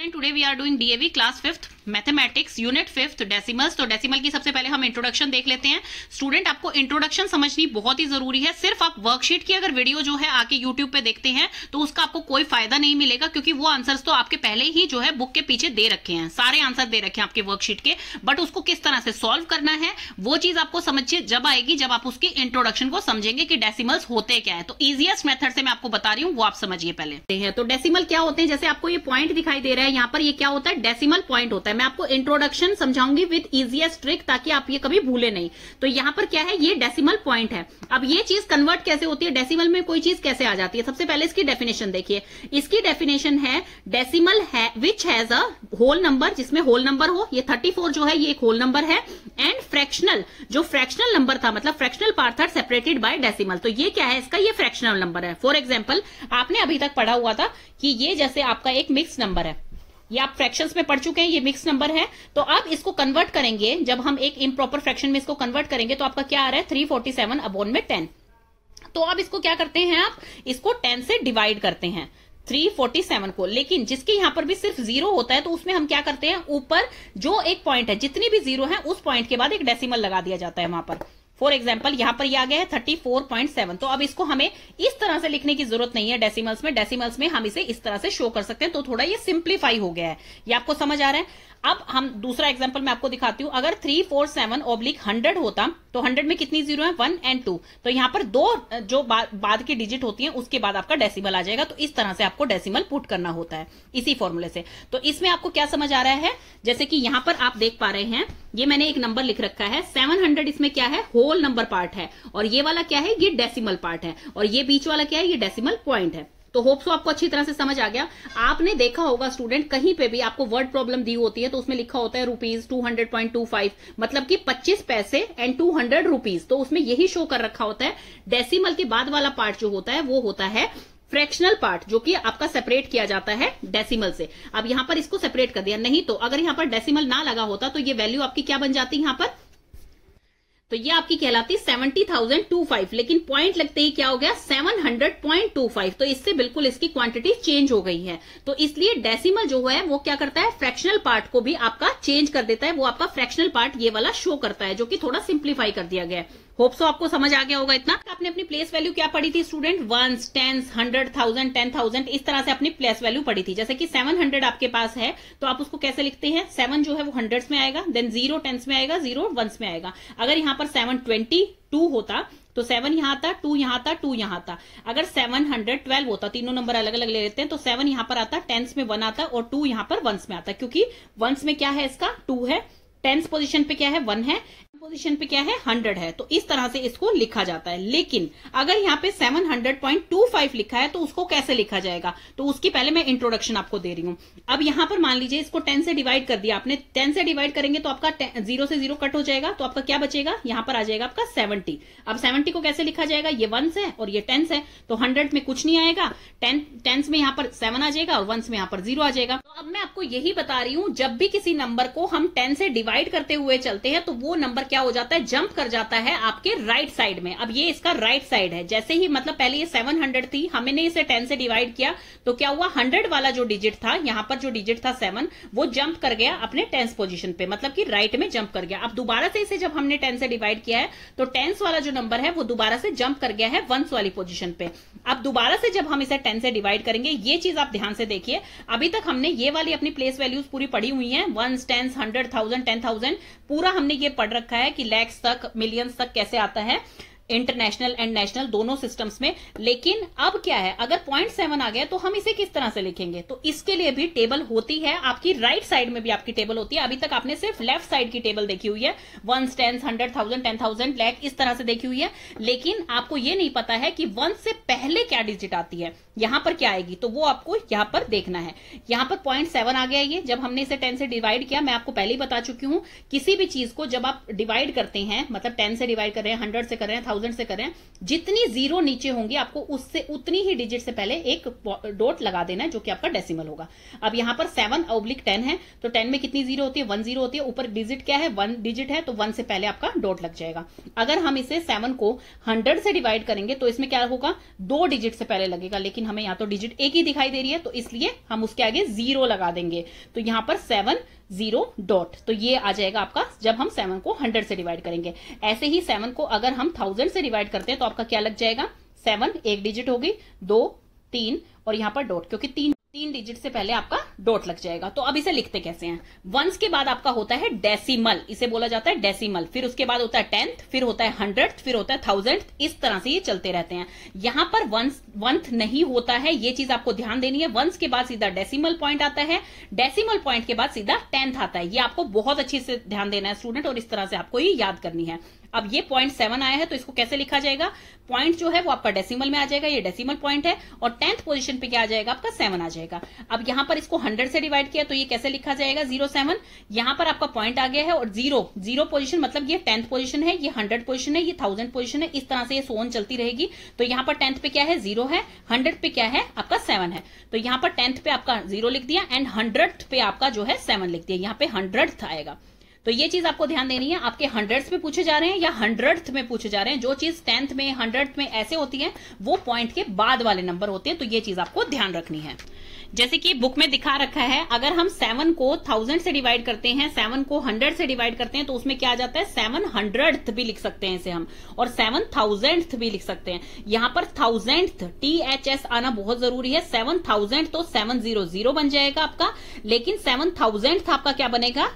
Friend today we are doing DAV class fifth mathematics unit fifth decimals तो decimal की सबसे पहले हम इंट्रोडक्शन देख लेते हैं स्टूडेंट आपको इंट्रोडक्शन समझनी बहुत ही जरूरी है सिर्फ आप वर्कशीट की अगर वीडियो जो है आके यूट्यूब पे देखते हैं तो उसका आपको कोई फायदा नहीं मिलेगा क्योंकि वो आंसर्स तो आपके पहले ही जो है बुक के पीछे दे रखे हैं सारे आंसर दे रखे हैं आपके वर्कशीट के बट उसको किस तरह से सॉल्व करना है वो चीज आपको समझिए जब आएगी जब आप उसकी इंट्रोडक्शन को समझेंगे कि डेसिमल्स होते क्या है तो ईजिएस्ट मेथड से मैं आपको बता रही हूँ वो आप समझिए पहले तो डेसिमल क्या होते हैं जैसे आपको ये पॉइंट दिखाई दे रहा है है यहाँ पर ये क्या होता है डेसिमल पॉइंट होता है मैं आपको इंट्रोडक्शन समझाऊंगी विद इजीएस्ट ट्रिक ताकि आप ये कभी भूले नहीं तो यहाँ पर क्या है ये डेसिमल पॉइंट है अब ये चीज कन्वर्ट कैसे होती है डेसिमल में कोई चीज कैसे आ जाती है सबसे पहले इसकी डेफिनेशन देखिए इसकी डेफिनेशन है डेसिमल है which has a whole number जिसमें होल नंबर हो ये 34 जो है ये एक होल नंबर है एंड फ्रैक्शनल जो फ्रैक्शनल नंबर था मतलब फ्रैक्शनल पार्ट था सेपरेटेड बाय डेसिमल तो ये क्या है इसका ये फ्रैक्शनल नंबर है फॉर एग्जाम्पल आपने अभी तक पढ़ा हुआ था कि ये जैसे आपका एक मिक्स नंबर है ये आप फ्रैक्शंस में पढ़ चुके हैं ये मिक्स नंबर है तो आप इसको कन्वर्ट करेंगे जब हम एक इम्प्रॉपर फ्रैक्शन में इसको कन्वर्ट करेंगे तो आपका क्या आ रहा है थ्री फोर्टी सेवन अबोन में टेन तो अब इसको क्या करते हैं आप इसको टेन से डिवाइड करते हैं 347 को लेकिन जिसके यहां पर भी सिर्फ जीरो होता है तो उसमें हम क्या करते हैं ऊपर जो एक पॉइंट है जितनी भी जीरो है उस पॉइंट के बाद एक डेसिमल लगा दिया जाता है वहां पर फॉर एग्जाम्पल यहां पर आ गया है थर्टी फोर पॉइंट सेवन तो अब इसको हमें इस तरह से लिखने की जरूरत नहीं है डेसिमल्स में डेसिमल्स में हम इसे इस तरह से शो कर सकते हैं तो थोड़ा ये सिंप्लीफाई हो गया है ये आपको समझ आ रहा है अब हम दूसरा एग्जाम्पल मैं आपको दिखाती हूँ अगर three four seven oblique hundred होता तो हंड्रेड में कितनी जीरो है वन एंड टू तो यहाँ पर दो जो बा, बाद की डिजिट होती है उसके बाद आपका डेसिमल आ जाएगा तो इस तरह से आपको डेसिमल पुट करना होता है इसी फॉर्मूले से तो इसमें आपको क्या समझ आ रहा है जैसे कि यहाँ पर आप देख पा रहे हैं ये मैंने एक नंबर लिख रखा है सेवन हंड्रेड इसमें क्या है होल नंबर पार्ट है और ये वाला क्या है ये डेसिमल पार्ट है और ये बीच वाला क्या है ये डेसिमल पॉइंट है तो होप्स तो आपको अच्छी तरह से समझ आ गया आपने देखा होगा स्टूडेंट कहीं पे भी आपको वर्ड प्रॉब्लम दी होती है तो उसमें लिखा होता है rupees two hundred point two five मतलब कि पच्चीस पैसे एंड टू हंड्रेड रूपीज तो उसमें यही शो कर रखा होता है डेसिमल के बाद वाला पार्ट जो होता है वो होता है फ्रैक्शनल पार्ट जो कि आपका सेपरेट किया जाता है डेसिमल से अब यहां पर इसको सेपरेट कर दिया नहीं तो अगर यहां पर डेसिमल ना लगा होता तो ये वैल्यू आपकी क्या बन जाती है यहां पर तो ये आपकी कहलाती सेवेंटी थाउजेंड टू फाइव लेकिन पॉइंट लगते ही क्या हो गया seven hundred point two five तो इससे बिल्कुल इसकी क्वांटिटी चेंज हो गई है तो इसलिए डेसिमल जो है वो क्या करता है फ्रैक्शनल पार्ट को भी आपका चेंज कर देता है वो आपका फ्रैक्शनल पार्ट ये वाला शो करता है जो कि थोड़ा सिंप्लीफाई कर दिया गया है होप सो आपको समझ आ गया होगा इतना आपने अपनी प्लेस वैल्यू क्या पढ़ी थी student one tens hundred thousand ten thousand इस तरह से अपनी प्लेस वैल्यू पढ़ी थी जैसे कि सेवन हंड्रेड आपके पास है तो आप उसको कैसे लिखते हैं सेवन जो है वो हंड्रेड में आएगा देन जीरो टेंस में आएगा जीरो वंस में आएगा अगर यहाँ पर सेवन ट्वेंटी टू होता तो सेवन यहाँ आता टू यहाँ आता टू यहाँ आता अगर सेवन हंड्रेड ट्वेल्व होता तीनों नंबर अलग अलग ले लेते हैं तो सेवन यहाँ पर आता टेंस में वन आता और टू यहाँ पर वंस में आता क्योंकि वंस में क्या है इसका टू है टेंस पोजीशन पे क्या है वन है पोजीशन पे क्या है 100 है तो इस तरह से इसको लिखा जाता है लेकिन अगर यहाँ पे 700.25 लिखा है तो उसको कैसे लिखा जाएगा तो उसकी पहले मैं इंट्रोडक्शन आपको दे रही हूँ अब यहाँ पर मान लीजिए इसको 10 से डिवाइड कर दिया आपने 10 से डिवाइड करेंगे तो आपका जीरो से जीरो कट हो जाएगा तो आपका क्या बचेगा यहाँ पर आ जाएगा आपका सेवेंटी अब सेवेंटी को कैसे लिखा जाएगा ये वंस है और ये टेंस है तो हंड्रेड में कुछ नहीं आएगा टेंस में यहाँ पर सेवन आ जाएगा और वंस में यहाँ पर जीरो आ जाएगा तो अब मैं आपको यही बता रही हूँ जब भी किसी नंबर को हम टेन से डिवाइड करते हुए चलते हैं तो वो नंबर क्या हो जाता है जंप कर जाता है आपके राइट right साइड में अब ये इसका राइट right साइड है जैसे ही मतलब पहले ये 700 थी हमने इसे 10 से डिवाइड किया तो क्या हुआ 100 वाला जो डिजिट था यहां पर जो डिजिट था 7 वो जंप कर गया अपने टेंस पोजिशन पे मतलब कि राइट right में जंप कर गया अब दोबारा से इसे जब हमने टेन से डिवाइड किया है तो टेंस वाला जो नंबर है वो दोबारा से जंप कर गया है वंस वाली पोजिशन पे अब दोबारा से जब हम इसे टेन से डिवाइड करेंगे ये चीज आप ध्यान से देखिए अभी तक हमने ये वाली अपनी प्लेस वैल्यूज पूरी पड़ी हुई है ones tens hundred thousand ten thousand पूरा हमने ये पढ़ रखा है है कि लैक्स तक मिलियंस तक कैसे आता है इंटरनेशनल एंड नेशनल दोनों सिस्टम्स में लेकिन अब क्या है अगर पॉइंट सेवन आ गया तो हम इसे किस तरह से लिखेंगे तो इसके लिए भी टेबल होती है आपकी राइट right साइड में भी आपकी टेबल होती है अभी तक आपने सिर्फ लेफ्ट साइड की टेबल देखी हुई है one tens hundred thousand ten thousand lakh इस तरह से देखी हुई है लेकिन आपको ये नहीं पता है कि वन से पहले क्या डिजिट आती है यहां पर क्या आएगी तो वो आपको यहां पर देखना है यहां पर पॉइंट सेवन आ गया ये जब हमने इसे टेन से डिवाइड किया मैं आपको पहले ही बता चुकी हूं किसी भी चीज को जब आप डिवाइड करते हैं मतलब टेन से डिवाइड कर रहे हैं हंड्रेड से कर रहे हैं थाउजेंड से करें जितनी जीरो नीचे होंगी आपको उससे उतनी ही डिजिट से पहले एक डॉट लगा देना है जो कि आपका डेसिमल होगा अब यहां पर सेवन ओब्लिक टेन है तो टेन में कितनी जीरो होती है वन जीरो होती है ऊपर डिजिट क्या है वन डिजिट है तो वन से पहले आपका डॉट लग जाएगा अगर हम इसे सेवन को हंड्रेड से डिवाइड करेंगे तो इसमें क्या होगा दो डिजिट से पहले लगेगा लेकिन हमें यहां तो डिजिट एक ही दिखाई दे रही है तो इसलिए हम उसके आगे जीरो लगा देंगे तो यहां पर सेवन जीरो डॉट तो ये आ जाएगा आपका जब हम सेवन को हंड्रेड से डिवाइड करेंगे ऐसे ही सेवन को अगर हम थाउजेंड से डिवाइड करते हैं तो आपका क्या लग जाएगा सेवन एक डिजिट होगी दो तीन और यहां पर डॉट क्योंकि तीन तीन डिजिट से पहले आपका डॉट लग जाएगा तो अब इसे लिखते कैसे हैं वंस के बाद आपका होता है डेसिमल इसे बोला जाता है डेसिमल फिर उसके बाद होता है टेंथ फिर होता है हंड्रेड फिर होता है थाउजेंड इस तरह से ये चलते रहते हैं यहां पर वंस वंथ नहीं होता है ये चीज आपको ध्यान देनी है वंस के बाद सीधा डेसीमल पॉइंट आता है डेसीमल पॉइंट के बाद सीधा टेंथ आता है ये आपको बहुत अच्छे से ध्यान देना है स्टूडेंट और इस तरह से आपको ये याद करनी है अब ये पॉइंट सेवन आया है तो इसको कैसे लिखा जाएगा पॉइंट जो है वो आपका डेसिमल में आ जाएगा ये डेसिमल पॉइंट है और टेंथ पोजीशन पे क्या आ जाएगा आपका सेवन आ जाएगा अब यहां पर इसको हंड्रेड से डिवाइड किया तो ये कैसे लिखा जाएगा जीरो सेवन यहां पर आपका पॉइंट आ गया है और जीरो जीरो पोजिशन मतलब ये टेंथ पोजिशन है ये हंड्रेड पोजिशन है ये थाउजेंड पोजिशन है इस तरह से ये सोन चलती रहेगी तो यहां पर टेंथ पे क्या है जीरो है हंड्रेड पे क्या है आपका सेवन है तो यहां पर टेंथ पे आपका जीरो लिख दिया एंड हंड्रेड पे आपका जो है सेवन लिख दिया यहाँ पे हंड्रेड आएगा तो ये चीज आपको ध्यान देनी है आपके हंड्रेड्स में पूछे जा रहे हैं या हंड्रेड में पूछे जा रहे हैं जो चीज टेंथ में हंड्रेड में ऐसे होती है वो पॉइंट के बाद वाले नंबर होते हैं तो ये चीज आपको ध्यान रखनी है जैसे कि बुक में दिखा रखा है अगर हम सेवन को थाउजेंड से डिवाइड करते हैं सेवन को हंड्रेड से डिवाइड करते हैं तो उसमें क्या आ जाता है सेवन हंड्रेड भी लिख सकते हैं इसे हम और सेवन थाउजेंड भी लिख सकते हैं यहां पर थाउजेंड टी एच एस आना बहुत जरूरी है सेवन थाउजेंड तो सेवन जीरो जीरो बन जाएगा आपका लेकिन सेवन थाउजेंड आपका क्या बनेगा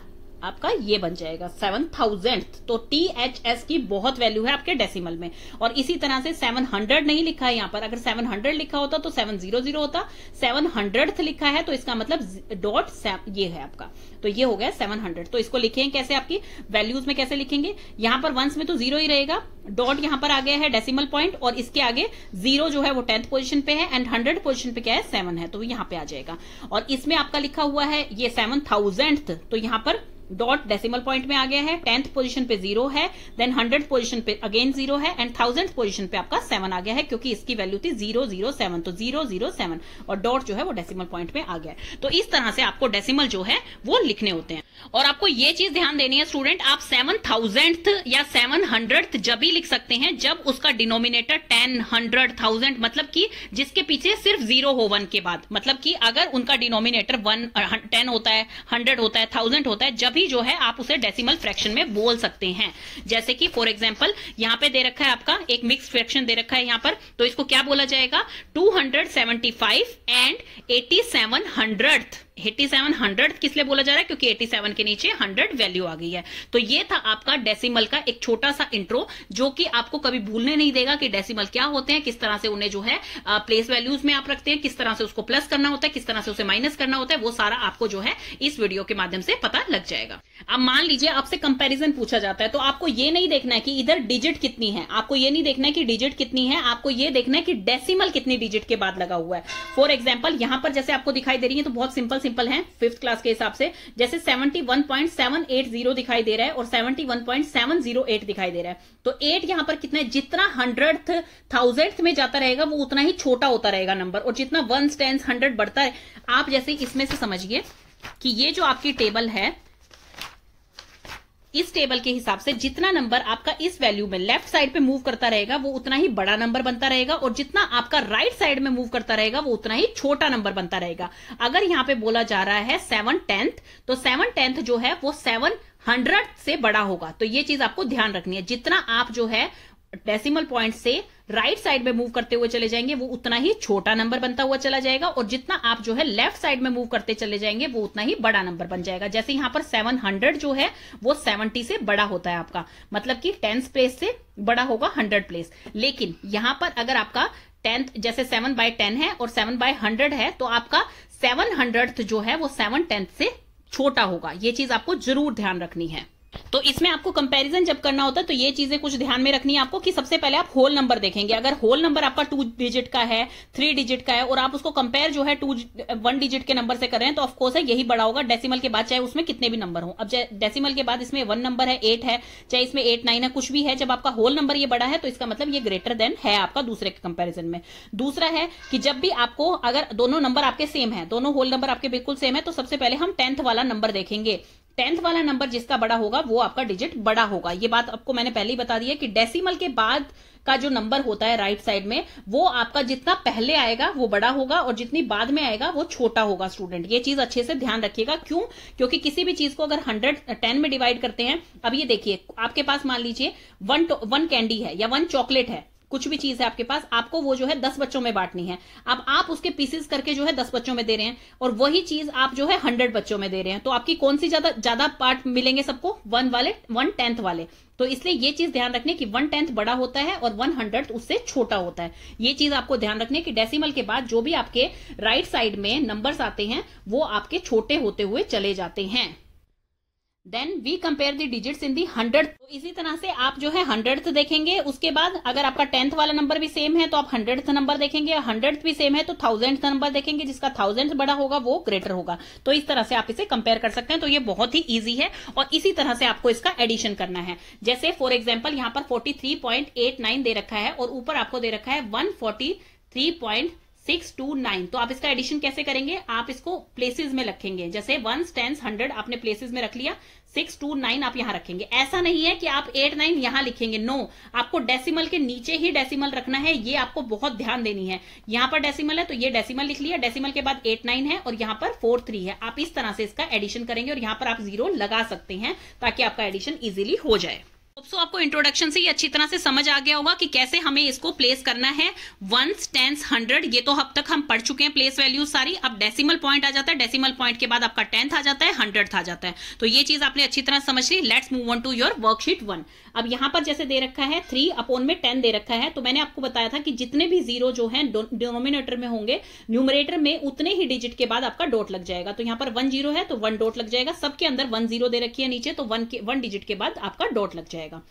आपका ये बन जाएगा सेवन थाउजेंड तो टी एच एस की बहुत वैल्यू है आपके डेसिमल में और इसी तरह से सेवन हंड्रेड नहीं लिखा है यहां पर अगर सेवन हंड्रेड लिखा होता तो सेवन जीरो जीरो होता सेवन हंड्रेड लिखा है तो इसका मतलब डॉट ये है आपका तो ये हो गया सेवन हंड्रेड तो इसको लिखे कैसे आपकी वैल्यूज में कैसे लिखेंगे यहां पर वंस में तो जीरो ही रहेगा डॉट यहां पर आ गया है डेसिमल पॉइंट और इसके आगे जीरो जो है वो टेंथ पोजिशन पे है एंड हंड्रेड पोजिशन पे क्या है सेवन है तो यहां पर आ जाएगा और इसमें आपका लिखा हुआ है ये सेवन तो यहां पर डॉट डेसिमल पॉइंट में आ गया है टेंथ पोजीशन पे जीरो है देन हंड्रेड पोजीशन पे अगेन जीरो है एंड थाउजेंड पोजीशन पे आपका सेवन आ गया है क्योंकि इसकी वैल्यू थी जीरो जीरो सेवन तो जीरो जीरो सेवन और डॉट जो है वो डेसिमल पॉइंट में आ गया है तो इस तरह से आपको डेसिमल जो है वो लिखने होते हैं और आपको ये चीज ध्यान देनी है स्टूडेंट आप सेवन थाउजेंड या सेवन हंड्रेड जब ही लिख सकते हैं जब उसका डिनोमिनेटर टेन हंड्रेड थाउजेंड मतलब कि जिसके पीछे सिर्फ जीरो हो वन के बाद मतलब कि अगर उनका डिनोमिनेटर वन टेन होता है हंड्रेड होता है थाउजेंड होता है जब तभी जो है आप उसे डेसिमल फ्रैक्शन में बोल सकते हैं जैसे कि फॉर एग्जाम्पल यहाँ पे दे रखा है आपका एक मिक्स फ्रैक्शन दे रखा है यहाँ पर तो इसको क्या बोला जाएगा two and eighty seven hundred eighty seven hundred किस लिए बोला जा रहा है क्योंकि एट्टी सेवन के नीचे हंड्रेड वैल्यू आ गई है तो ये था आपका डेसिमल का एक छोटा सा इंट्रो जो कि आपको कभी भूलने नहीं देगा कि डेसिमल क्या होते हैं किस तरह से उन्हें जो है प्लेस वैल्यूज में आप रखते हैं किस तरह से उसको प्लस करना होता है किस तरह से उसे माइनस करना होता है वो सारा आपको जो है इस वीडियो के माध्यम से पता लग जाएगा अब मान लीजिए आपसे कंपेरिजन पूछा जाता है तो आपको ये नहीं देखना है कि इधर डिजिट कितनी है आपको ये नहीं देखना है कि डिजिट कितनी है आपको ये देखना है कि डेसिमल कितनी डिजिट के बाद लगा हुआ है फॉर एग्जाम्पल यहां पर जैसे आपको दिखाई दे रही है तो बहुत सिंपल सिंपल है फिफ्थ क्लास के हिसाब से जैसे 71.780 दिखाई दे रहा है और 71.708 दिखाई दे रहा है तो 8 यहां पर कितना है जितना हंड्रेड थाउजेंड में जाता रहेगा वो उतना ही छोटा होता रहेगा नंबर और जितना वन टेंस हंड्रेड बढ़ता है आप जैसे इसमें से समझिए कि ये जो आपकी टेबल है इस टेबल के हिसाब से जितना नंबर आपका इस वैल्यू में लेफ्ट साइड पे मूव करता रहेगा वो उतना ही बड़ा नंबर बनता रहेगा और जितना आपका राइट साइड में मूव करता रहेगा वो उतना ही छोटा नंबर बनता रहेगा अगर यहाँ पे बोला जा रहा है सेवन टेंथ तो सेवन टेंथ जो है वो सेवन हंड्रेड से बड़ा होगा तो ये चीज आपको ध्यान रखनी है जितना आप जो है डेसिमल पॉइंट से राइट साइड में मूव करते हुए चले जाएंगे वो उतना ही छोटा नंबर बनता हुआ चला जाएगा और जितना आप जो है लेफ्ट साइड में मूव करते चले जाएंगे वो उतना ही बड़ा नंबर बन जाएगा जैसे यहां पर 700 जो है वो 70 से बड़ा होता है आपका मतलब कि टेंथ प्लेस से बड़ा होगा हंड्रेड प्लेस लेकिन यहां पर अगर आपका टेंथ जैसे सेवन बाय टेन है और सेवन बाय हंड्रेड है तो आपका सेवन हंड्रेड जो है वो सेवन टेंथ से छोटा होगा ये चीज आपको जरूर ध्यान रखनी है तो इसमें आपको कंपैरिजन जब करना होता है तो ये चीजें कुछ ध्यान में रखनी है आपको कि सबसे पहले आप होल नंबर देखेंगे अगर होल नंबर आपका टू डिजिट का है थ्री डिजिट का है और आप उसको कंपेयर जो है टू वन डिजिट के नंबर से कर रहे हैं तो ऑफकोर्स है यही बड़ा होगा डेसिमल के बाद चाहे उसमें कितने भी नंबर हो अब डेसिमल के बाद इसमें वन नंबर है एट है चाहे इसमें एट नाइन है कुछ भी है जब आपका होल नंबर ये बड़ा है तो इसका मतलब ये ग्रेटर देन है आपका दूसरे के कंपेरिजन में दूसरा है कि जब भी आपको अगर दोनों नंबर आपके सेम है दोनों होल नंबर आपके बिल्कुल सेम है तो सबसे पहले हम टेंथ वाला नंबर देखेंगे टेंथ वाला नंबर जिसका बड़ा होगा वो आपका डिजिट बड़ा होगा ये बात आपको मैंने पहले ही बता दी है कि डेसिमल के बाद का जो नंबर होता है राइट साइड में वो आपका जितना पहले आएगा वो बड़ा होगा और जितनी बाद में आएगा वो छोटा होगा स्टूडेंट ये चीज अच्छे से ध्यान रखिएगा क्यों क्योंकि किसी भी चीज को अगर हंड्रेड टेन में डिवाइड करते हैं अब ये देखिए आपके पास मान लीजिए वन वन कैंडी है या वन चॉकलेट है कुछ भी चीज है आपके पास आपको वो जो है दस बच्चों में बांटनी है अब आप उसके पीसेस करके जो है दस बच्चों में दे रहे हैं और वही चीज आप जो है हंड्रेड बच्चों में दे रहे हैं तो आपकी कौन सी ज्यादा ज्यादा पार्ट मिलेंगे सबको वन वाले वन टेंथ वाले तो इसलिए ये चीज ध्यान रखने की वन टेंथ बड़ा होता है और वन हंड्रेड उससे छोटा होता है ये चीज आपको ध्यान रखने की डेसिमल के बाद जो भी आपके राइट साइड में नंबर्स आते हैं वो आपके छोटे होते हुए चले जाते हैं then we compare the digits in the hundred तो इसी तरह से आप जो है हंड्रेड देखेंगे उसके बाद अगर आपका टेंथ वाला नंबर भी सेम है तो आप हंड्रेड नंबर देखेंगे हंड्रेड भी सेम है तो थाउजेंड नंबर देखेंगे जिसका थाउजेंड बड़ा होगा वो ग्रेटर होगा तो इस तरह से आप इसे कंपेयर कर सकते हैं तो ये बहुत ही ईजी है और इसी तरह से आपको इसका एडिशन करना है जैसे फॉर एग्जाम्पल यहाँ पर फोर्टी दे रखा है और ऊपर आपको दे रखा है वन सिक्स टू नाइन तो आप इसका एडिशन कैसे करेंगे आप इसको प्लेसेस में रखेंगे जैसे वन टेन्स हंड्रेड आपने प्लेसेस में रख लिया सिक्स टू नाइन आप यहां रखेंगे ऐसा नहीं है कि आप एट नाइन यहां लिखेंगे नो आपको डेसिमल के नीचे ही डेसिमल रखना है ये आपको बहुत ध्यान देनी है यहां पर डेसिमल है तो ये डेसिमल लिख लिया डेसिमल के बाद एट नाइन है और यहां पर फोर थ्री है आप इस तरह से इसका एडिशन करेंगे और यहां पर आप जीरो लगा सकते हैं ताकि आपका एडिशन इजिली हो जाए सो आपको इंट्रोडक्शन से ही अच्छी तरह से समझ आ गया होगा कि कैसे हमें इसको प्लेस करना है वंस टेंस हंड्रेड ये तो अब तक हम पढ़ चुके हैं प्लेस वैल्यू सारी अब डेसिमल पॉइंट आ जाता है डेसिमल पॉइंट के बाद आपका टेंथ आ जाता है हंड्रेड आ जाता है तो ये चीज आपने अच्छी तरह समझ ली let's move on to your worksheet one अब यहां पर जैसे दे रखा है थ्री अपोन में टेन दे रखा है तो मैंने आपको बताया था कि जितने भी जीरो जो है डिनोमिनेटर में होंगे न्यूमरेटर में उतने ही डिजिट के बाद आपका डॉट लग जाएगा तो यहां पर वन जीरो है तो वन डोट लग जाएगा सबके अंदर वन जीरो दे रखी है नीचे तो वन वन डिजिट के बाद आपका डॉट लग जाएगा Jäger.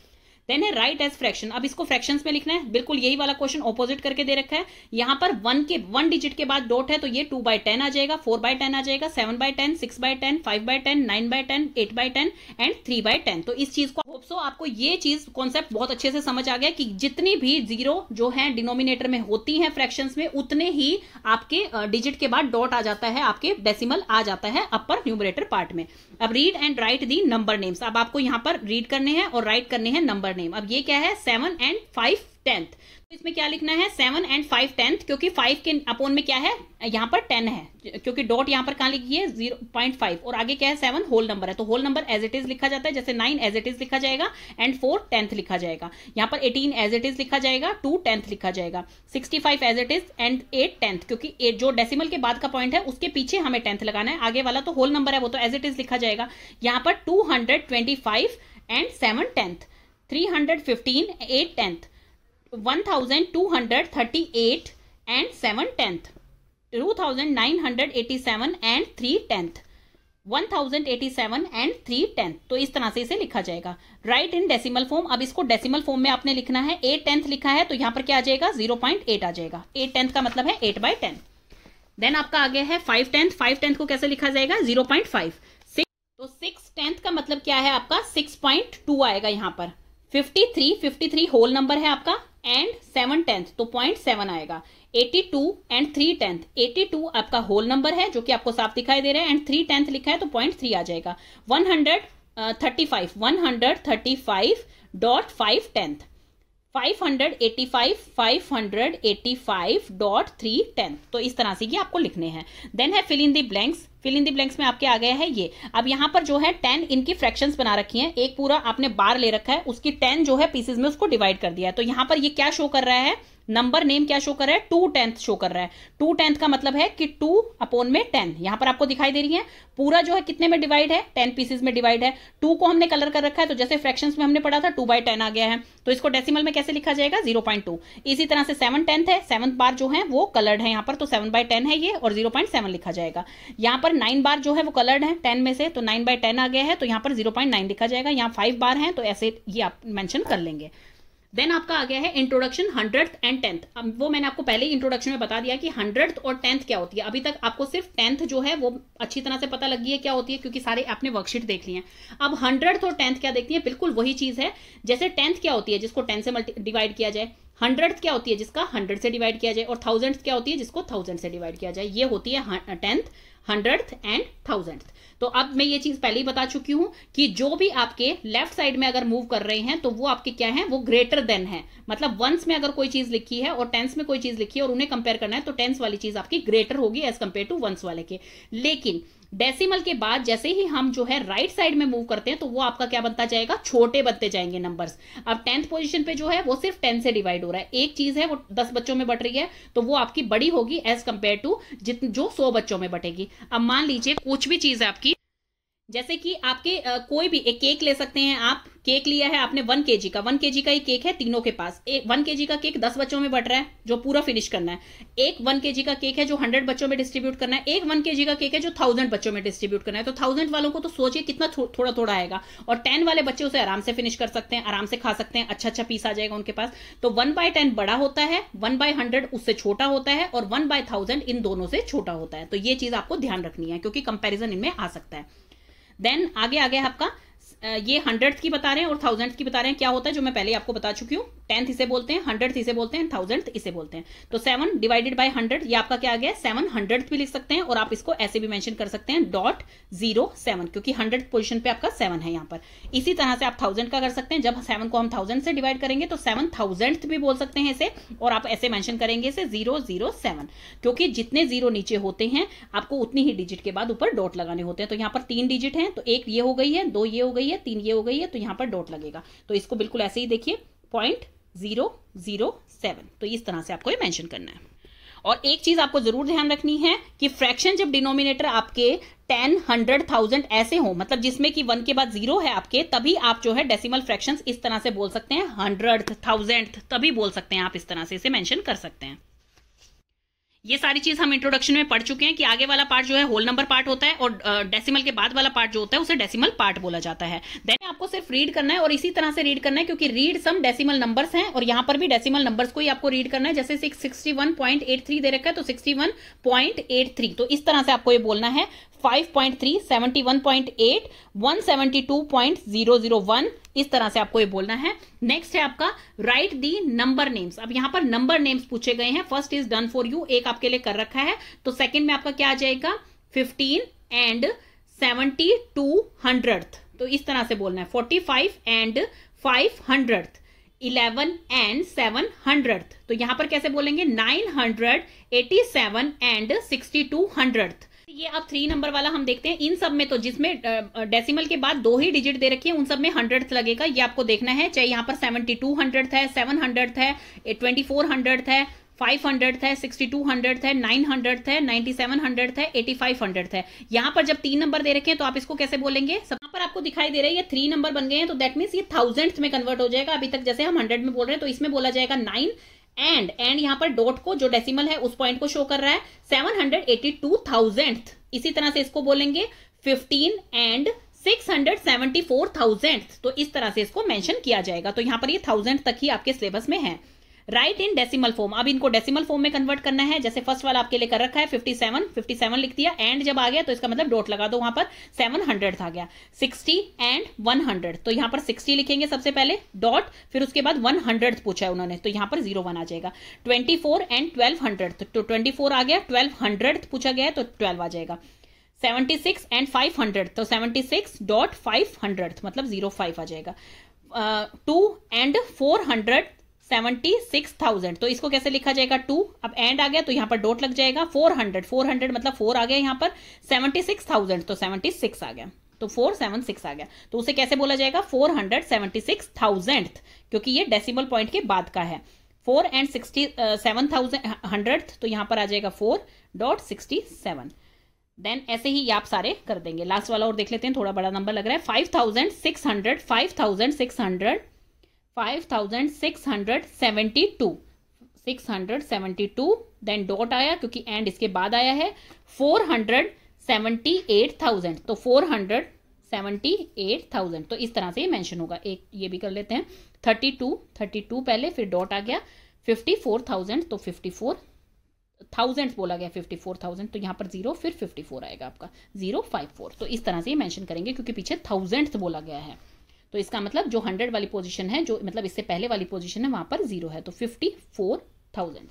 देन है राइट एज फ्रैक्शन अब इसको फ्रैक्शन में लिखना है बिल्कुल यही वाला क्वेश्चन ऑपोजिट करके दे रखा है यहां पर वन के वन डिजिट के बाद डॉट है तो ये टू बाई टेन आ जाएगा फोर बाय टेन आ जाएगा seven by ten six by ten five by ten nine by ten eight by ten and three by ten तो इस चीज को होप सो आपको ये चीज कॉन्सेप्ट बहुत अच्छे से समझ आ गया कि जितनी भी जीरो जो है डिनोमिनेटर में होती है फ्रैक्शन में उतने ही आपके डिजिट के बाद डॉट आ जाता है आपके डेसिमल आ जाता है अपर न्यूमरेटर पार्ट में अब read and write the number names अब आपको यहां पर रीड करने हैं और राइट करने हैं नंबर आर नेम अब ये क्या है सेवन एंड फाइव टेंथ तो इसमें क्या लिखना है सेवन एंड फाइव टेंथ क्योंकि फाइव के अपोन में क्या है यहाँ पर टेन है क्योंकि डॉट यहाँ पर कहाँ लिखी है जीरो पॉइंट फाइव और आगे क्या है सेवन होल नंबर है तो whole number as it is लिखा जाता है जैसे नाइन एज इट इज लिखा जाएगा एंड फोर टेंथ लिखा जाएगा यहाँ पर एटीन एज इट इज लिखा जाएगा टू टेंथ लिखा जाएगा sixty five as it is and eight tenth क्योंकि एट जो डेसिमल के बाद का पॉइंट है उसके पीछे हमें टेंथ लगाना है आगे वाला तो होल नंबर है वो तो एज इट इज लिखा जाएगा यहाँ पर two hundred twenty five and seven tenth 315 hundred fifteen eight tenth one thousand two hundred thirty eight and and three tenth तो इस तरह से इसे लिखा जाएगा राइट इन डेसिमल फॉर्म अब इसको डेसिमल फॉर्म में आपने लिखना है एट टेंथ लिखा है तो यहाँ पर क्या आ जाएगा जीरो पॉइंट एट आ जाएगा एट टेंथ का मतलब है बाई टेन देन आपका आगे है टेंथ टेंथ को कैसे लिखा जाएगा जीरो पॉइंट फाइव सिक्स तो टेंथ का मतलब क्या है आपका सिक्स पॉइंट टू आएगा यहां पर fifty three fifty three whole number है आपका एंड सेवन टेंथ तो पॉइंट सेवन आएगा eighty two and three tenth eighty two आपका होल नंबर है जो कि आपको साफ दिखाई दे रहा है एंड थ्री टेंथ लिखा है तो पॉइंट थ्री आ जाएगा one hundred thirty five one hundred thirty five dot five tenth 585.310 dot three ten तो इस तरह से ये आपको लिखने हैं देन है fill in the blanks fill in the blanks में आपके आ गया है ये अब यहाँ पर जो है टेन इनकी फ्रैक्शंस बना रखी हैं एक पूरा आपने बार ले रखा है उसकी टेन जो है पीसेज में उसको डिवाइड कर दिया है तो यहाँ पर ये क्या शो कर रहा है नंबर नेम क्या शो कर रहा है टू टेंथ शो कर रहा है टू टेंथ का मतलब है कि टू अपोन में टेन यहां पर आपको दिखाई दे रही है पूरा जो है कितने में डिवाइड है टेन पीसेज में डिवाइड है टू को हमने कलर कर रखा है तो जैसे फ्रैक्शन में हमने पढ़ा था टू बाई टेन आ गया है तो इसको डेसिमल में कैसे लिखा जाएगा जीरो पॉइंट टू इसी तरह से सेवन टेंथ है सेवन बार जो है वो कलर्ड है यहाँ पर तो सेवन बाई टेन है ये और जीरो पॉइंट सेवन लिखा जाएगा यहां पर नाइन बार जो है वो कलर्ड है टेन में से तो नाइन बाई टेन आ गया है तो यहाँ पर जीरो पॉइंट नाइन लिखा जाएगा यहाँ फाइव बार है तो ऐसे ये आप मैंशन कर लेंगे देन आपका आ गया है इंट्रोडक्शन हंड्रेड एंड टेंथ वो मैंने आपको पहले ही इंट्रोडक्शन में बता दिया कि हंड्रेड और टेंथ क्या होती है अभी तक आपको सिर्फ टेंथ जो है वो अच्छी तरह से पता लगी है क्या होती है क्योंकि सारे आपने वर्कशीट देख ली है अब हंड्रेड और टेंथ क्या देखती है बिल्कुल वही चीज है जैसे टेंथ क्या होती है जिसको टेंथ से डिवाइड किया जाए हंड्रेड क्या होती है जिसका हंड्रेड से डिवाइड किया जाए और थाउजेंड क्या होती है जिसको थाउजेंड से डिवाइड किया जाए ये होती है टेंथ हंड्रेड एंड थाउजेंड तो अब मैं ये चीज पहले ही बता चुकी हूं कि जो भी आपके लेफ्ट साइड में अगर मूव कर रहे हैं तो वो आपके क्या है वो ग्रेटर देन है मतलब वंस में अगर कोई चीज लिखी है और टेंस में कोई चीज लिखी है और उन्हें कंपेयर करना है तो टेंस वाली चीज आपकी ग्रेटर होगी एज कंपेयर टू वंस वाले के लेकिन डेसिमल के बाद जैसे ही हम जो है राइट right साइड में मूव करते हैं तो वो आपका क्या बनता जाएगा छोटे बनते जाएंगे नंबर्स अब टेंथ पोजीशन पे जो है वो सिर्फ टेन से डिवाइड हो रहा है एक चीज है वो दस बच्चों में बट रही है तो वो आपकी बड़ी होगी एज कंपेयर टू जो सौ बच्चों में बटेगी अब मान लीजिए कुछ भी चीज आपकी जैसे कि आपके कोई भी एक केक ले सकते हैं आप केक लिया है आपने वन के का वन के का ही केक है तीनों के पास एक वन के का केक दस बच्चों में बट रहा है जो पूरा फिनिश करना है एक वन के का केक है जो हंड्रेड बच्चों में डिस्ट्रीब्यूट करना है एक वन के का केक है जो थाउजेंड बच्चों में डिस्ट्रीब्यूट करना है तो थाउजेंड वालों को तो सोचिए कितना थो, थोड़ा थोड़ा आएगा और टेन वाले बच्चे उसे आराम से फिनिश कर सकते हैं आराम से खा सकते हैं अच्छा अच्छा पीस आ जाएगा उनके पास तो वन बाय टेन बड़ा होता है वन बाय हंड्रेड उससे छोटा होता है और वन बाय थाउजेंड इन दोनों से छोटा होता है तो ये चीज आपको ध्यान रखनी है क्योंकि कंपेरिजन इनमें आ सकता है देन आगे आगे आपका ये हंड्रेड की बता रहे हैं और थाउजेंड की बता रहे हैं क्या होता है जो मैं पहले आपको बता चुकी हूँ टेंथ इसे बोलते हैं हंड्रेड इसे बोलते हैं थाउजेंड इसे बोलते हैं तो सेवन डिवाइडेड बाय हंड्रेड ये आपका क्या आ गया सेवन हंड्रेड भी लिख सकते हैं और आप इसको ऐसे भी मैंशन कर सकते हैं डॉट जीरो सेवन क्योंकि हंड्रेड पोजिशन पे आपका सेवन है यहाँ पर इसी तरह से आप थाउजेंड का कर सकते हैं जब सेवन को हम थाउजेंड से डिवाइड करेंगे तो सेवन थाउजेंड भी बोल सकते हैं इसे और आप ऐसे मैंशन करेंगे इसे जीरो जीरो सेवन क्योंकि जितने जीरो नीचे होते हैं आपको उतनी ही डिजिट के बाद ऊपर डॉट लगाने होते हैं तो यहाँ पर तीन डिजिट है तो एक ये हो गई है दो ये हो गई है है तीन ये हो गई है तो यहाँ पर डॉट लगेगा तो इसको बिल्कुल ऐसे ही देखिए पॉइंट जीरो जीरो सेवन तो इस तरह से आपको ये मैंशन करना है और एक चीज आपको जरूर ध्यान रखनी है कि फ्रैक्शन जब डिनोमिनेटर आपके टेन हंड्रेड थाउजेंड ऐसे हो मतलब जिसमें कि वन के बाद जीरो है आपके तभी आप जो है डेसिमल फ्रैक्शंस इस तरह से बोल सकते हैं हंड्रेड थाउजेंड तभी बोल सकते हैं आप इस तरह से इसे मेंशन कर सकते हैं ये सारी चीज हम इंट्रोडक्शन में पढ़ चुके हैं कि आगे वाला पार्ट जो है होल नंबर पार्ट होता है और डेसिमल के बाद वाला पार्ट जो होता है उसे डेसिमल पार्ट बोला जाता है देन आपको सिर्फ रीड करना है और इसी तरह से रीड करना है क्योंकि रीड सम डेसिमल नंबर्स हैं और यहाँ पर भी डेसिमल नंबर्स को ही आपको रीड करना है जैसे सिक्सटी दे रखा है तो सिक्सटी तो इस तरह से आपको ये बोलना है जीरो जीरो वन इस तरह से आपको ये बोलना है नेक्स्ट है आपका राइट दी नंबर नेम्स अब यहां पर नंबर नेम्स पूछे गए हैं first is done for you एक आपके लिए कर रखा है तो सेकेंड में आपका क्या आ जाएगा fifteen and seventy two hundred तो इस तरह से बोलना है forty five and five hundred eleven and seven hundred तो यहां पर कैसे बोलेंगे nine hundred eighty seven and sixty two hundred ये अब थ्री नंबर वाला हम देखते हैं इन सब में तो जिसमें डेसिमल के बाद दो ही डिजिट दे रखी है उन सब में हंड्रेड लगेगा ये आपको देखना है चाहे यहाँ पर सेवेंटी टू हंड्रेड है सेवन हंड्रेड है ट्वेंटी फोर हंड्रेड है फाइव हंड्रेड है सिक्सटी टू हंड्रेड है नाइन हंड्रेड है नाइन्टी सेवन हंड्रेड है एटी फाइव हंड्रेड है यहाँ पर जब तीन नंबर दे रखे हैं तो आप इसको कैसे बोलेंगे यहाँ पर आपको दिखाई दे रहा है ये थ्री नंबर बन गए हैं तो दैट मीन्स ये थाउजेंड में कन्वर्ट हो जाएगा अभी तक जैसे हम हंड्रेड में बोल रहे हैं तो इसमें बोला जाएगा नाइन एंड एंड यहां पर डॉट को जो डेसिमल है उस पॉइंट को शो कर रहा है seven hundred eighty two thousand इसी तरह से इसको बोलेंगे fifteen and six hundred seventy four thousand तो इस तरह से इसको मेंशन किया जाएगा तो यहां पर ये थाउजेंड तक ही आपके सिलेबस में है राइट इन डेसिमल फॉर्म अब इनको डेसिमल फॉर्म में कन्वर्ट करना है जैसे फर्स्ट वाला आपके लिए कर रखा है 57 57 लिख दिया एंड जब आ गया तो इसका मतलब डॉट लगा दो वहां पर 700 था गया 60 एंड 100 तो यहां पर 60 लिखेंगे सबसे पहले डॉट फिर उसके बाद 100 पूछा है उन्होंने तो यहां पर जीरो वन आ जाएगा 24 एंड 1200 तो 24 आ गया 1200 पूछा गया तो 12 आ जाएगा 76 एंड 500 तो 76 डॉट 500 मतलब 05 आ जाएगा two and hundred seventy six thousand तो इसको कैसे लिखा जाएगा टू अब एंड आ गया तो यहाँ पर डोट लग जाएगा फोर हंड्रेड फोर हंड्रेड मतलब फोर आ गया यहाँ पर सेवेंटी सिक्स थाउजेंड तो सेवेंटी सिक्स आ गया तो फोर सेवन सिक्स आ गया तो उसे कैसे बोला जाएगा four hundred seventy six thousand क्योंकि ये डेसिमल पॉइंट के बाद का है four and sixty seven thousand hundred तो यहाँ पर आ जाएगा four dot sixty seven then ऐसे ही आप सारे कर देंगे लास्ट वाला और देख लेते हैं थोड़ा बड़ा नंबर लग रहा है five thousand six hundred five thousand six hundred five thousand six hundred seventy two six hundred two then dot आया क्योंकि एंड इसके बाद आया है फोर हंड्रेड एट थाउजेंड तो फोर हंड्रेड एट थाउजेंड तो इस तरह से ये मैंशन होगा एक ये भी कर लेते हैं थर्टी टू थर्टी टू पहले फिर डॉट आ गया फिफ्टी फोर थाउजेंड तो फिफ्टी फोर थाउजेंड्स बोला गया फिफ्टी फोर थाउजेंड तो यहाँ पर जीरो फिर फिफ्टी फोर आएगा आपका जीरो फाइव फोर तो इस तरह से ये मेंशन करेंगे क्योंकि पीछे थाउजेंड्स बोला गया है तो इसका मतलब जो हंड्रेड वाली पोजीशन है जो मतलब इससे पहले वाली पोजिशन है वहां पर जीरो है तो फिफ्टी फोर थाउजेंड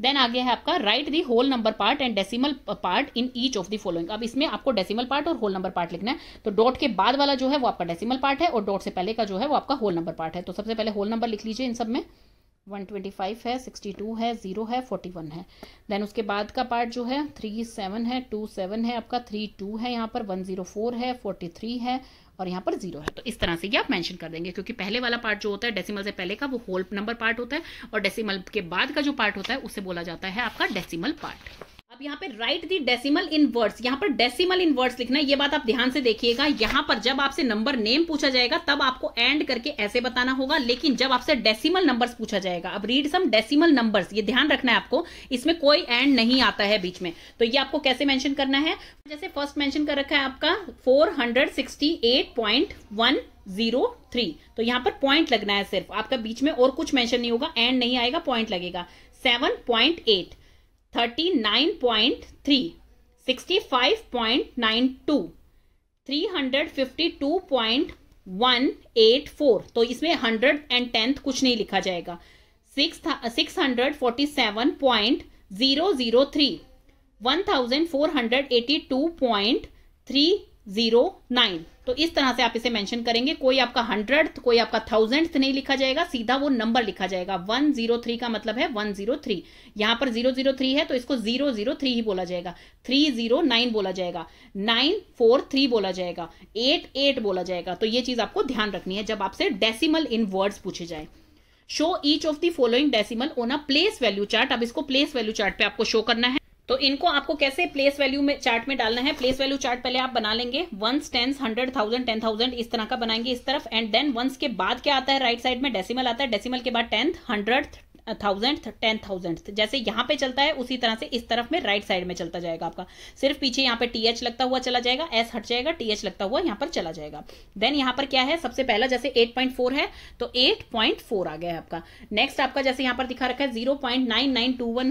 देन आगे है आपका write the whole number part and decimal part in each of the following अब इसमें आपको डेसिमल पार्ट और होल नंबर पार्ट लिखना है तो डॉट के बाद वाला जो है वो आपका डेसिमल पार्ट है और डॉट से पहले का जो है वो आपका होल नंबर पार्ट है तो सबसे पहले होल नंबर लिख लीजिए इन सब में 125 है 62 है 0 है 41 है देन उसके बाद का पार्ट जो है 37 है 27 है आपका 32 है यहाँ पर 104 है 43 है और यहाँ पर जीरो है तो इस तरह से ये आप मेंशन कर देंगे क्योंकि पहले वाला पार्ट जो होता है डेसिमल से पहले का वो होल नंबर पार्ट होता है और डेसिमल के बाद का जो पार्ट होता है उसे बोला जाता है आपका डेसिमल पार्ट अब यहाँ पे write the decimal in words यहाँ पर डेसिमल इन वर्ड्स लिखना है ये बात आप ध्यान से देखिएगा यहाँ पर जब आपसे नंबर नेम पूछा जाएगा तब आपको एंड करके ऐसे बताना होगा लेकिन जब आपसे डेसिमल नंबर्स पूछा जाएगा अब रीड सम डेसिमल नंबर्स ये ध्यान रखना है आपको इसमें कोई एंड नहीं आता है बीच में तो ये आपको कैसे मैंशन करना है जैसे फर्स्ट मैंशन कर रखा है आपका फोर जीरो थ्री तो यहाँ पर पॉइंट लगना है सिर्फ आपका बीच में और कुछ मेंशन नहीं होगा एंड नहीं आएगा पॉइंट लगेगा seven point eight thirty nine point three sixty five point nine two three hundred fifty two point one eight four तो इसमें हंड्रेड एंड टेंथ कुछ नहीं लिखा जाएगा six six hundred forty seven point zero zero three one thousand four hundred eighty two point three zero nine तो इस तरह से आप इसे मेंशन करेंगे कोई आपका हंड्रेड कोई आपका थाउजेंड नहीं लिखा जाएगा सीधा वो नंबर लिखा जाएगा वन जीरो थ्री का मतलब है वन जीरो थ्री यहां पर जीरो जीरो थ्री है तो इसको जीरो जीरो थ्री ही बोला जाएगा थ्री जीरो नाइन बोला जाएगा नाइन फोर थ्री बोला जाएगा एट एट बोला जाएगा तो ये चीज़ आपको ध्यान रखनी है जब आपसे डेसिमल इन वर्ड्स पूछे जाए show each of the following decimal on a place value chart अब इसको प्लेस वैल्यू चार्ट पे आपको शो करना है तो इनको आपको कैसे प्लेस वैल्यू में चार्ट में डालना है प्लेस वैल्यू चार्ट पहले आप बना लेंगे ones tens hundred thousand ten thousand इस तरह का बनाएंगे इस तरफ एंड देन वंस के बाद क्या आता है राइट right साइड में डेसिमल आता है डेसिमल के बाद tenth hundred thousand ten thousand जैसे यहां पे चलता है उसी तरह से इस तरफ में राइट साइड में चलता जाएगा आपका सिर्फ पीछे यहाँ पे टी एच लगता हुआ चला जाएगा एस हट जाएगा टीएच लगता हुआ यहां पर चला जाएगा देन यहां पर क्या है सबसे पहला जैसे 8.4 है तो 8.4 आ गया है आपका नेक्स्ट आपका जैसे यहां पर दिखा रखा है जीरो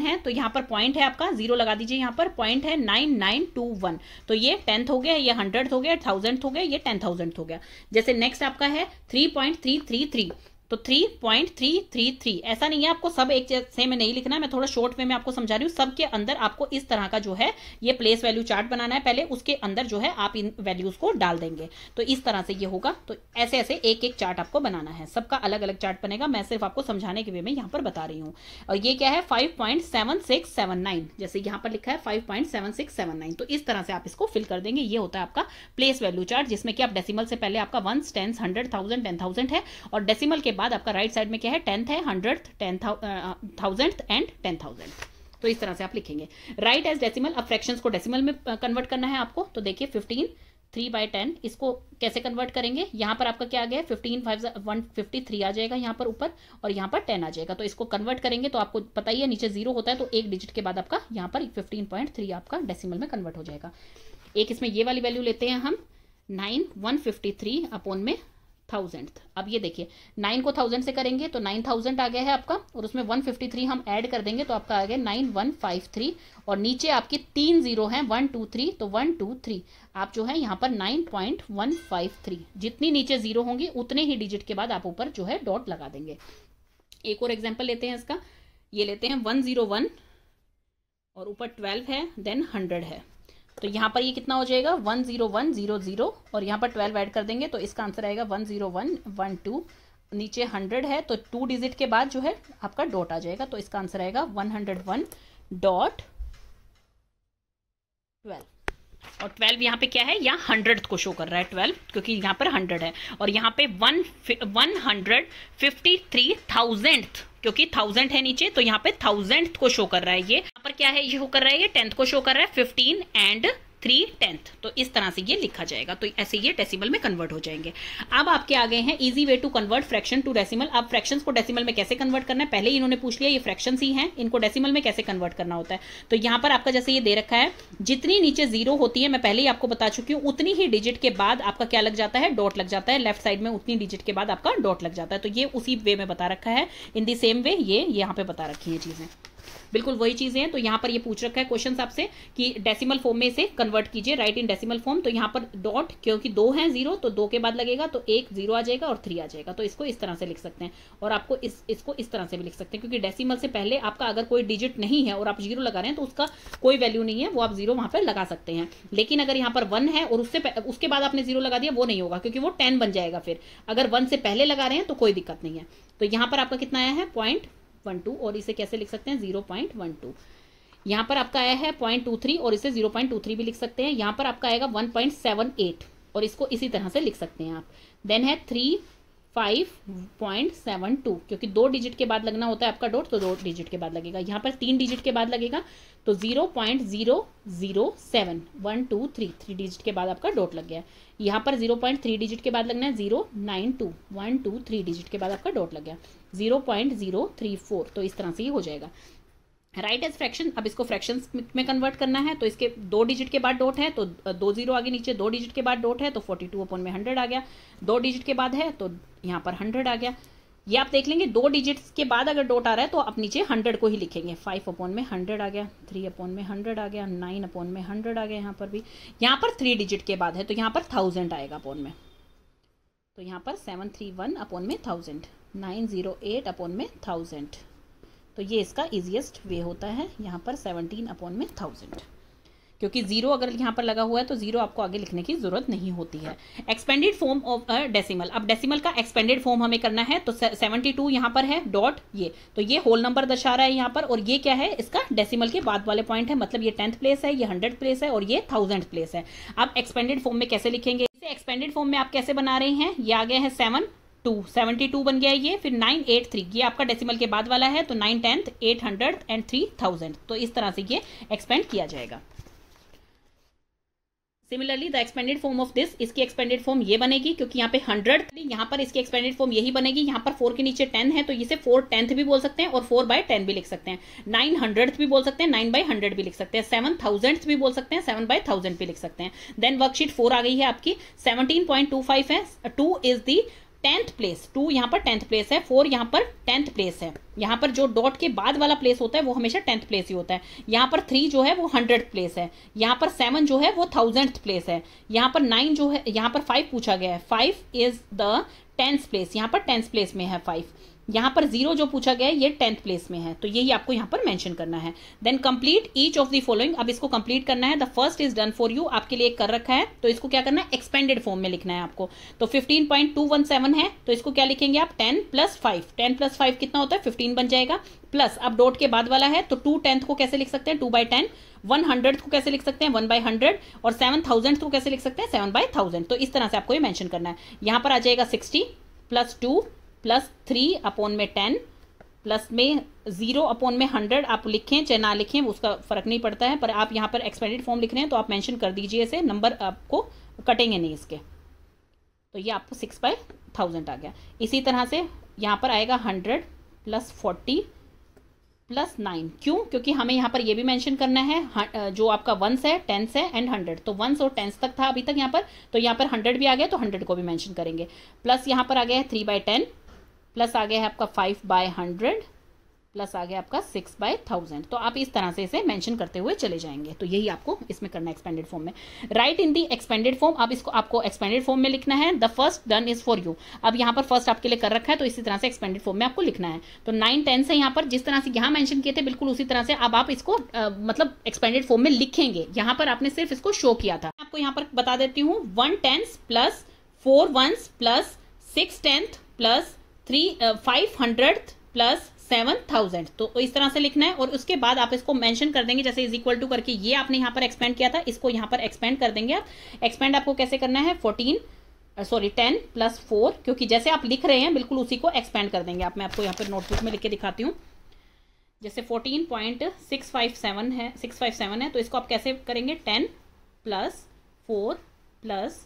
है तो यहाँ पर पॉइंट है आपका जीरो लगा दीजिए यहाँ पर पॉइंट है नाइन तो ये टेंथ हो गया ये हंड्रेड हो गया थाउजेंड हो गया ये टेन थाउजेंड हो गया जैसे नेक्स्ट आपका है three point three three three तो three point three three three ऐसा नहीं है आपको सब एक से में नहीं लिखना है मैं थोड़ा शॉर्ट वे में आपको समझा रही हूँ सबके अंदर आपको इस तरह का जो है ये प्लेस वैल्यू चार्ट बनाना है पहले उसके अंदर जो है आप इन वैल्यूज को डाल देंगे तो इस तरह से ये होगा तो ऐसे ऐसे एक एक चार्ट आपको बनाना है सबका अलग अलग चार्ट बनेगा मैं सिर्फ आपको समझाने के वे में यहाँ पर बता रही हूँ और ये क्या है five point seven six seven nine जैसे यहाँ पर लिखा है five point seven six seven nine तो इस तरह से आप इसको फिल कर देंगे ये होता है आपका प्लेस वैल्यू चार्ट जिसमें कि आप डेसिमल से पहले आपका one tens hundred thousand ten thousand है और डेसिमल के बाद आपका राइट साइड में क्या है टेंथ है hundred ten thousand and ten thousand तो इस तरह से आप लिखेंगे राइट एज डेसिमल अब फ्रैक्शन को डेसिमल में कन्वर्ट करना है आपको तो देखिए फिफ्टीन थ्री बाय टेन इसको कैसे कन्वर्ट करेंगे यहाँ पर आपका क्या आ गया fifteen five one fifty three आ जाएगा यहाँ पर ऊपर और यहाँ पर टेन आ जाएगा तो इसको कन्वर्ट करेंगे तो आपको पता ही है नीचे जीरो होता है तो एक डिजिट के बाद आपका यहाँ पर फिफ्टीन पॉइंट थ्री आपका डेसिमल में कन्वर्ट हो जाएगा एक इसमें ये वाली वैल्यू लेते हैं हम nine one fifty three upon में थाउजेंड अब ये देखिए नाइन को थाउजेंड से करेंगे तो नाइन थाउजेंड आ गया है आपका और उसमें वन फिफ्टी थ्री हम ऐड कर देंगे तो आपका आ गया नाइन वन फाइव थ्री और नीचे आपकी तीन जीरो हैं वन टू थ्री तो वन टू थ्री आप जो है यहाँ पर nine point one five three जितनी नीचे जीरो होंगी उतने ही डिजिट के बाद आप ऊपर जो है डॉट लगा देंगे एक और एग्जाम्पल लेते हैं इसका ये लेते हैं वन जीरो वन और ऊपर ट्वेल्व है देन हंड्रेड है तो यहाँ पर ये कितना हो जाएगा one zero one zero zero और यहाँ पर ट्वेल्व ऐड कर देंगे तो इसका आंसर आएगा one zero one one two नीचे हंड्रेड है तो टू डिजिट के बाद जो है आपका डॉट आ जाएगा तो इसका आंसर आएगा one hundred one dot twelve और ट्वेल्व यहाँ पे क्या है यहाँ हंड्रेड को शो कर रहा है ट्वेल्व क्योंकि यहाँ पर हंड्रेड है और यहाँ पे one one hundred fifty three thousand क्योंकि थाउजेंड है नीचे तो यहाँ पे थाउजेंड को शो कर रहा है ये यहाँ पर क्या है ये शो कर रहा है ये टेंथ को शो कर रहा है फिफ्टीन एंड थ्री टेंथ तो इस तरह से ये लिखा जाएगा तो ऐसे ये डेसिमल में कन्वर्ट हो जाएंगे अब आपके आगे हैं easy way to convert fraction to decimal अब फ्रैक्शन को डेसिमल में कैसे कन्वर्ट करना है पहले ही इन्होंने पूछ लिया ये फ्रैक्शन ही हैं इनको डेसिमल में कैसे कन्वर्ट करना होता है तो यहाँ पर आपका जैसे ये दे रखा है जितनी नीचे जीरो होती है मैं पहले ही आपको बता चुकी हूँ उतनी ही डिजिट के बाद आपका क्या लग जाता है डॉट लग जाता है लेफ्ट साइड में उतनी डिजिट के बाद आपका डॉट लग जाता है तो ये उसी वे में बता रखा है इन दी सेम वे ये यहाँ पे बता रखी है चीज़ें बिल्कुल वही चीज़ें हैं तो यहाँ पर ये पूछ रखा है क्वेश्चन आपसे कि डेसिमल फॉर्म में से कन्वर्ट कीजिए राइट इन डेसिमल फॉर्म तो यहाँ पर डॉट क्योंकि दो है जीरो तो दो के बाद लगेगा तो एक जीरो आ जाएगा और थ्री आ जाएगा तो इसको इस तरह से लिख सकते हैं और आपको इस इसको इस तरह से भी लिख सकते हैं क्योंकि डेसीमल से पहले आपका अगर कोई डिजिट नहीं है और आप जीरो लगा रहे हैं तो उसका कोई वैल्यू नहीं है वो आप जीरो वहां पर लगा सकते हैं लेकिन अगर यहाँ पर वन है और उससे उसके बाद आपने जीरो लगा दिया वो नहीं होगा क्योंकि वो टेन बन जाएगा फिर अगर वन से पहले लगा रहे हैं तो कोई दिक्कत नहीं है तो यहां पर आपका कितना आया है पॉइंट वन टू और इसे कैसे लिख सकते हैं जीरो पॉइंट वन टू यहाँ पर आपका आया है पॉइंट टू थ्री और इसे जीरो पॉइंट टू थ्री भी लिख सकते हैं यहाँ पर आपका आएगा वन पॉइंट सेवन एट और इसको इसी तरह से लिख सकते हैं आप देन है थ्री 5.72 क्योंकि दो डिजिट के बाद लगना होता है आपका डॉट तो दो डिजिट के बाद लगेगा यहाँ पर तीन डिजिट के बाद लगेगा तो zero point zero zero seven one two three three digit के बाद आपका डॉट लग गया यहाँ पर जीरो पॉइंट थ्री डिजिट के बाद लगना है zero nine two one two three digit के बाद आपका डॉट लग गया zero point zero three four तो इस तरह से ही हो जाएगा राइट एज फ्रैक्शन अब इसको फ्रैक्शन में कन्वर्ट करना है तो इसके दो डिजिट के बाद डॉट है तो दो जीरो आगे नीचे दो डिजिट के बाद डॉट है तो फोर्टी टू अपॉन में हंड्रेड आ गया दो डिजिट के बाद है तो यहाँ पर हंड्रेड आ गया ये आप देख लेंगे दो डिजिट्स के बाद अगर डॉट आ रहा है तो आप नीचे हंड्रेड को ही लिखेंगे फाइव अपॉन में हंड्रेड आ गया थ्री अपॉन में हंड्रेड आ गया नाइन अपॉन में हंड्रेड आ गया यहाँ पर भी यहाँ पर थ्री डिजिट के बाद है तो यहाँ पर थाउजेंड आएगा अपॉन में तो यहाँ पर सेवन थ्री वन अपॉन में thousand nine zero eight upon में थाउजेंड तो ये इसका ईजिएस्ट वे होता है यहाँ पर सेवनटीन अपॉन में थाउजेंड क्योंकि जीरो अगर यहाँ पर लगा हुआ है तो जीरो आपको आगे लिखने की जरूरत नहीं होती है एक्सपेंडेड फॉर्म ऑफ डेसिमल अब डेसिमल का एक्सपेंडेड फॉर्म हमें करना है तो सेवेंटी टू यहाँ पर है डॉट ये तो ये होल नंबर दर्शा रहा है यहाँ पर और ये क्या है इसका डेसिमल के बाद वाले पॉइंट है मतलब ये टेंथ प्लेस है ये हंड्रेड प्लेस है और ये थाउजेंड प्लेस है अब एक्सपेंडेड फॉर्म में कैसे लिखेंगे एक्सपेंडेड फॉर्म में आप कैसे बना रहे हैं ये आ गया है सेवन टू सेवेंटी टू बन गया ये फिर नाइन एट थ्री ये आपका डेसिमल के बाद वाला है तो nine tenth eight hundred and three thousand तो इस तरह से ये एक्सपेंड किया जाएगा similarly the expanded form of this इसकी एक्सपेंडेड फॉर्म ये बनेगी क्योंकि यहाँ पे हंड्रेड यहाँ पर इसकी एक्सपेंडेड फॉर्म यही बनेगी यहाँ पर फोर के नीचे टेन है तो इसे फोर टेंथ भी बोल सकते हैं और फोर बाय टेन भी लिख सकते हैं नाइन हंड्रेड भी बोल सकते हैं नाइन बाय हंड्रेड भी लिख सकते हैं सेवन थाउजेंड भी बोल सकते हैं सेवन बाय थाउजेंड भी लिख सकते हैं देन वर्कशीट फोर आ गई है आपकी सेवनटीन पॉइंट टू फाइव है two is the tenth place two यहाँ पर टेंथ प्लेस है फोर यहाँ पर टेंथ प्लेस है यहाँ पर जो डॉट के बाद वाला प्लेस होता है वो हमेशा टेंथ प्लेस ही होता है यहाँ पर थ्री जो है वो हंड्रेड प्लेस है यहाँ पर सेवन जो है वो थाउजेंड प्लेस है यहाँ पर नाइन जो है यहाँ पर फाइव पूछा गया है five is the tenth place यहाँ पर टेंथ प्लेस में है फाइव यहाँ पर जीरो जो पूछा गया है ये टेंथ प्लेस में है तो यही आपको यहाँ पर मेंशन करना है then complete each of the following अब इसको कंप्लीट करना है the first is done for you आपके लिए कर रखा है तो इसको क्या करना है एक्सपेंडेड फॉर्म में लिखना है आपको तो fifteen point two one seven है तो इसको क्या लिखेंगे आप ten plus five ten plus five कितना होता है फिफ्टीन बन जाएगा प्लस अब डॉट के बाद वाला है तो टू टेंथ को कैसे लिख सकते हैं two by ten one hundred को कैसे लिख सकते हैं वन बाई हंड्रेड और सेवन थाउजेंड को कैसे लिख सकते हैं सेवन बाई थाउजेंड तो इस तरह से आपको ये मेंशन करना है यहां पर आ जाएगा sixty plus two plus three upon में टेन प्लस में ज़ीरो अपोन में हंड्रेड आप लिखें चाहे ना लिखें उसका फ़र्क नहीं पड़ता है पर आप यहाँ पर एक्सपेंडेड फॉर्म लिख रहे हैं तो आप मेंशन कर दीजिए इसे नंबर आपको कटेंगे नहीं इसके तो ये आपको सिक्स बाय थाउजेंड आ गया इसी तरह से यहाँ पर आएगा hundred plus forty plus nine क्यों क्योंकि हमें यहाँ पर ये भी मेंशन करना है जो आपका वंस है टेंस है एंड हंड्रेड तो वंस और टेंस तक था अभी तक यहाँ पर तो यहाँ पर हंड्रेड भी आ गया तो हंड्रेड को भी मैंशन करेंगे प्लस यहाँ पर आ गया है थ्री बाय टेन प्लस आ गया है आपका फाइव बाय हंड्रेड प्लस आ गया आपका सिक्स बाय थाउजेंड तो आप इस तरह से इसे मेंशन करते हुए चले जाएंगे तो यही आपको इसमें करना है एक्सपेंडेड फॉर्म में write in the expanded form अब इसको आपको एक्सपेंडेड फॉर्म में लिखना है the first done is for you अब यहाँ पर फर्स्ट आपके लिए कर रखा है तो इसी तरह से एक्सपेंडेड फॉर्म में आपको लिखना है तो नाइन टेन से यहाँ पर जिस तरह से यहाँ मैंशन किए थे बिल्कुल उसी तरह से अब आप इसको आ, मतलब एक्सपेंडेड फॉर्म में लिखेंगे यहाँ पर आपने सिर्फ इसको शो किया था आपको यहाँ पर बता देती हूँ one tens plus four ones plus six tenth plus three five hundred plus seven thousand तो इस तरह से लिखना है और उसके बाद आप इसको मेंशन कर देंगे जैसे इज इक्वल टू करके ये आपने यहाँ पर एक्सपेंड किया था इसको यहाँ पर एक्सपेंड कर देंगे आप एक्सपेंड आपको कैसे करना है fourteen sorry ten plus four क्योंकि जैसे आप लिख रहे हैं बिल्कुल उसी को एक्सपेंड कर देंगे आप मैं आपको यहाँ पर नोटबुक में लिख के दिखाती हूँ जैसे fourteen point six five seven है सिक्स फाइव सेवन है तो इसको आप कैसे करेंगे ten plus four plus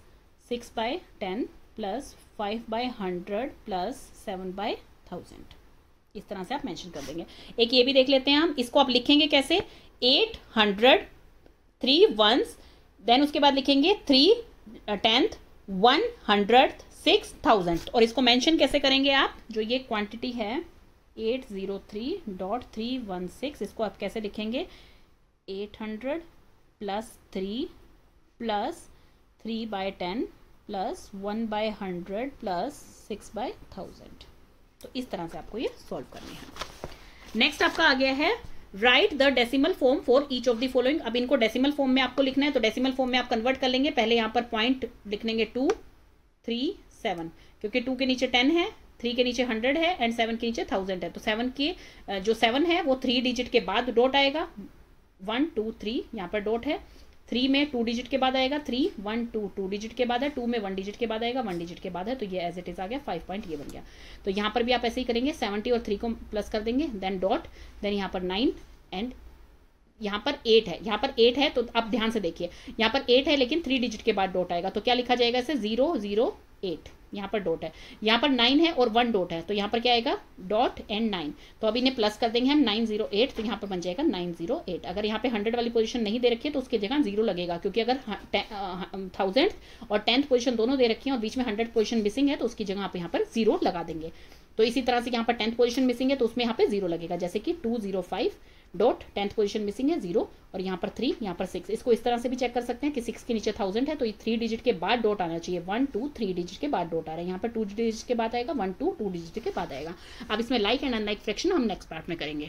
six by ten plus five by hundred plus seven by thousand इस तरह से आप मेंशन कर देंगे एक ये भी देख लेते हैं हम इसको आप लिखेंगे कैसे eight hundred three ones then उसके बाद लिखेंगे three tenth one hundred six thousand और इसको मेंशन कैसे करेंगे आप जो ये क्वांटिटी है eight zero three dot three one six इसको आप कैसे लिखेंगे eight hundred plus three plus three by ten plus one by hundred plus six by thousand तो इस तरह से आपको ये सॉल्व करनी है नेक्स्ट आपका आ गया है write the decimal form for each of the following अब इनको डेसिमल फॉर्म में आपको लिखना है तो डेसिमल फॉर्म में आप कन्वर्ट कर लेंगे पहले यहां पर पॉइंट लिख लेंगे टू थ्री सेवन क्योंकि टू के नीचे टेन है थ्री के नीचे हंड्रेड है एंड सेवन के नीचे थाउजेंड है तो सेवन के जो सेवन है वो थ्री डिजिट के बाद डॉट आएगा वन टू थ्री यहाँ पर डॉट है थ्री में टू डिजिट के बाद आएगा three one two two digit के बाद है टू में वन डिजिट के बाद आएगा वन डिजिट के बाद है तो ये एज इट इज आ गया फाइव पॉइंट ये बन गया तो यहाँ पर भी आप ऐसे ही करेंगे सेवेंटी और थ्री को प्लस कर देंगे देन डॉट देन यहाँ पर नाइन एंड यहाँ पर एट है यहाँ पर एट है तो आप ध्यान से देखिए यहाँ पर एट है लेकिन थ्री डिजिट के बाद डॉट आएगा तो क्या लिखा जाएगा इसे जीरो जीरो एट यहाँ पर डॉट है यहाँ पर नाइन है और वन डॉट है तो यहाँ पर क्या आएगा डॉट एंड नाइन तो अभी इन्हें प्लस कर देंगे हम नाइन जीरो एट तो यहाँ पर बन जाएगा नाइन जीरो एट अगर यहाँ पे हंड्रेड वाली पोजीशन नहीं दे रखी है तो उसकी जगह जीरो लगेगा क्योंकि अगर थाउजेंड और टेंथ पोजीशन दोनों दे रखी है और बीच में हंड्रेड पोजिशन मिसिंग है तो उसकी जगह आप यहाँ पर जीरो लगा देंगे तो इसी तरह से यहाँ पर टेंथ पोजिशन मिसिंग है तो उसमें यहाँ पे जीरो लगेगा जैसे कि two zero five dot tenth position missing है जीरो और यहाँ पर थ्री यहाँ पर सिक्स इसको इस तरह से भी चेक कर सकते हैं कि सिक्स के नीचे थाउजेंड है तो ये थ्री डिजिट के बाद डॉट आना चाहिए वन टू थ्री डिजिट के बाद डॉट आ रहा है यहाँ पर टू डिजिट के बाद आएगा वन टू टू डिजिट के बाद आएगा अब इसमें लाइक एंड अनलाइक फ्रैक्शन हम नेक्स्ट पार्ट में करेंगे